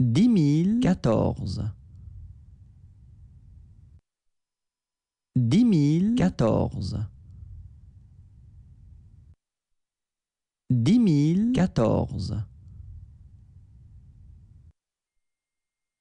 dix mille quatorze dix mille quatorze dix mille quatorze